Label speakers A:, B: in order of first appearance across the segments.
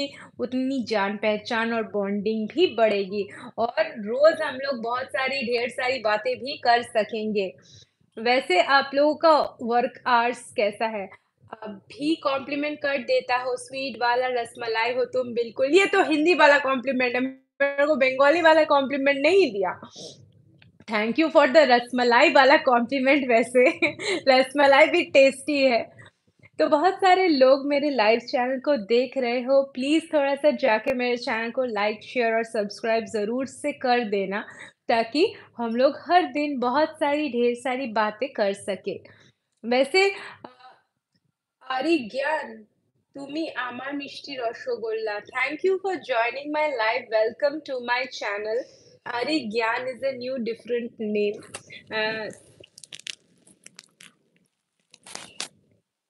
A: उतनी जान पहचान और बॉन्डिंग भी बढ़ेगी और रोज़ हम लोग बहुत सारी ढेर सारी बातें भी कर सकेंगे। वैसे आप लोगों का वर्क आवर्स कैसा है? अब भी कॉम्प्लीमेंट कर देता हो स्वीट वाला रसमलाई हो तुम बिल्कुल, ये तो हिंदी वाला कॉम्प्लीमेंट है, मेरे को बंगाली वाला कॉम्प्लीमेंट नहीं दिया। Thank you for the rasmalai वाला कॉम्प्लीमेंट वैसे रसमलाई भी टेस्टी है। तो बहुत सारे लोग मेरे लाइव चैनल को देख रहे हो प्लीज़ थोड़ा सा जाके मेरे चैनल को लाइक शेयर और सब्सक्राइब ज़रूर से कर देना ताकि हम लोग हर दिन बहुत सारी ढेर सारी बातें कर सके वैसे आरी ज्ञान तुम्हें आमा মিষ্টি rasgulla thank you for joining my live welcome to my channel Aari Gyan is a new different name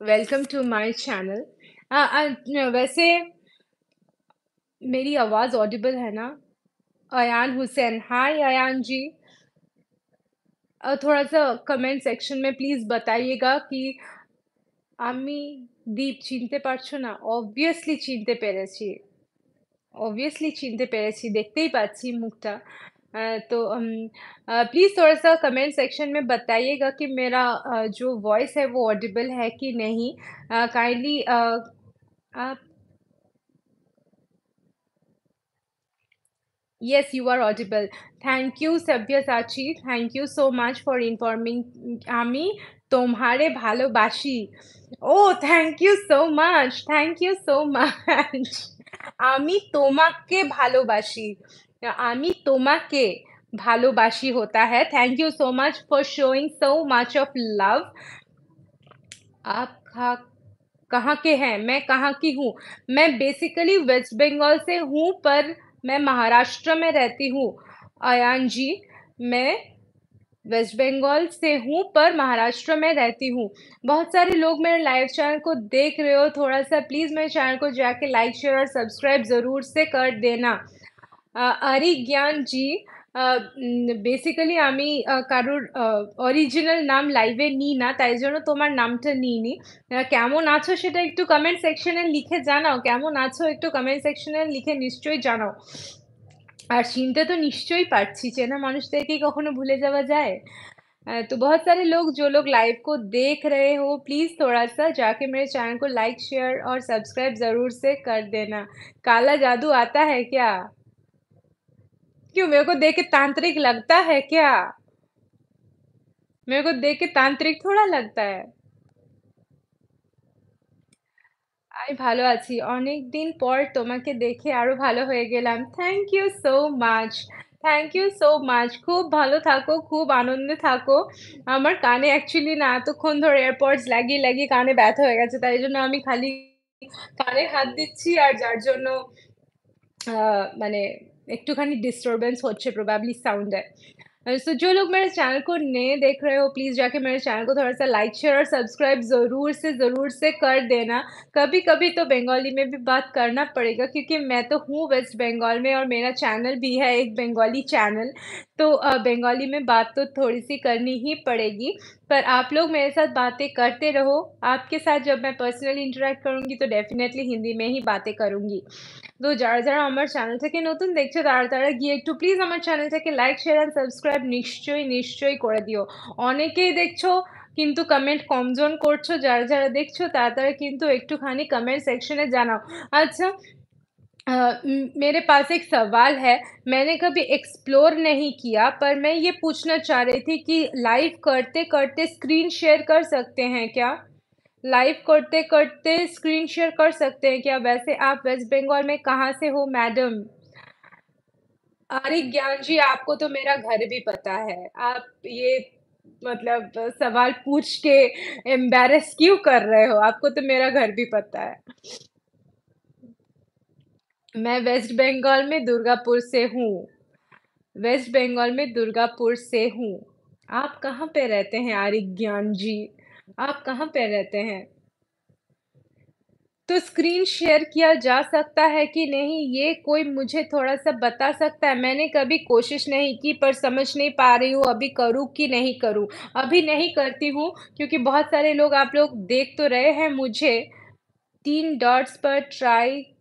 A: welcome to my channel वैसे मेरी आवाज़ ऑडिबल है ना अयान हुसैन हाय अयान जी थोड़ा सा कमेंट सेक्शन में प्लीज़ बताइएगा कि আমি দ্বীপ চিনতে ना ऑब्वियसली चिंते চিনতে ऑब्वियसली चिंते চিনতে देखते ही পাচ্ছি মুখটা तो प्लीज़ थोड़ा सा कमेंट सेक्शन में बताइएगा कि मेरा जो वॉइस है वो ऑडिबल है कि नहीं काइंडली आप yes you are audible thank you सभ्य साची thank you so much for informing आमी तुम्हारे भलोबासी ओ thank you so much thank you so much आमी तुम्हें भलोबासी আমি তোমাকে ভালোবাসি होता है thank you so much for showing so much of love आप खा कहाँ के हैं मैं कहाँ की हूँ मैं बेसिकली वेस्ट बंगाल से हूँ पर मैं महाराष्ट्र में रहती हूँ अयान जी मैं वेस्ट बंगाल से हूँ पर महाराष्ट्र में रहती हूँ बहुत सारे लोग मेरे लाइव चैनल को देख रहे हो थोड़ा सा प्लीज़ मेरे चैनल को जाके लाइक शेयर और सब्सक्राइब ज़रूर से कर देना আরি জ্ঞান জি বেসিক্যালি আমি কারোর অরিজিনাল নাম লাইভে নিই না তাই জন্য তোমার নামটা নিই নি কেমন আছো সেটা একটু কমেন্ট সেকশনে লিখে জানাও কেমন আছো একটু কমেন্ট সেকশনে লিখে নিশ্চয়ই জানাও আর চিনতে তো নিশ্চয়ই পারছি চেনা মানুষদেরকে কখনো ভুলে যাওয়া যায় तो बहुत सारे लोग जो लोग लाइव को देख रहे हो प्लीज़ थोड़ा सा जाके मेरे चैनल को लाइक शेयर और सब्सक्राइब ज़रूर से कर देना काला जादू आता है क्या কি আমার কো দেখে तांत्रिक लगता है क्या मेरे को देख के तांत्रिक थोड़ा लगता है आई ভালো আছি অনেক দিন পর তোমাকে দেখে আরো ভালো হয়ে গেলাম thank you so much thank you so much খুব ভালো থাকো খুব আনন্দে থাকো আমার কানে एक्चुअली না তো কোন ধর ear pods লাগি লাগি কানে ব্যাথ হয়ে গেছে তাই জন্য আমি খালি কানে হাত দিচ্ছি আর যার জন্য মানে একটুখানি ডিস্টারবেন্স হচ্ছে প্রবাবলি সাউন্ডে सो जो लोग मेरे चैनल को नए देख रहे हो प्लीज़ जाके मेरे चैनल को थोड़ा सा लाइक शेयर और सब्सक्राइब ज़रूर से ज़रूर से कर देना कभी कभी तो बंगाली में भी बात करना पड़ेगा क्योंकि मैं तो हूँ वेस्ट बंगाल में और मेरा चैनल भी है एक बंगाली चैनल तो बंगाली में बात तो थोड़ी सी करनी ही पड़ेगी पर आप लोग मेरे साथ बातें करते रहो आपके साथ जब मैं पर्सनली इंटरेक्ट करूँगी तो डेफिनेटली हिंदी হিন্দি মেই বাতে করুঙ্গি তো जरा যারা আমার চ্যানেল থেকে নতুন দেখছো তারা गए एक प्लीज़ तो हमारे चैनल थे like share and subscribe subscribe নিশ্চয়ই নিশ্চয়ই করে দিও অনেকেই দেখছো কিন্তু কমেন্ট কমজন করছো যারা যারা দেখছো তারা তারা কিন্তু একটুখানি कमेंट सेक्शन में जानाओ अच्छा Uh, मेरे पास एक सवाल है मैंने कभी एक्सप्लोर नहीं किया पर मैं ये पूछना चाह रही थी कि लाइव करते करते स्क्रीन शेयर कर सकते हैं क्या लाइव करते करते स्क्रीन शेयर कर सकते हैं क्या वैसे आप वेस्ट बंगाल में कहाँ से हो मैडम अरे ज्ञान जी आपको तो मेरा घर भी पता है आप ये मतलब सवाल पूछ के एम्बेरस क्यों कर रहे हो आपको तो मेरा घर भी पता है मैं वेस्ट बंगाल में दुर्गापुर से हूँ वेस्ट बंगाल में दुर्गापुर से हूँ आप कहाँ पे रहते हैं आरिक ज्ञान जी आप कहाँ पे रहते हैं तो स्क्रीन शेयर किया जा सकता है कि नहीं ये कोई मुझे थोड़ा सा बता सकता है मैंने कभी कोशिश नहीं की पर समझ नहीं पा रही हूँ अभी करूँ कि नहीं करूँ अभी नहीं करती हूँ क्योंकि बहुत सारे लोग आप लोग देख तो रहे हैं मुझे तीन डॉट्स पर ट्राई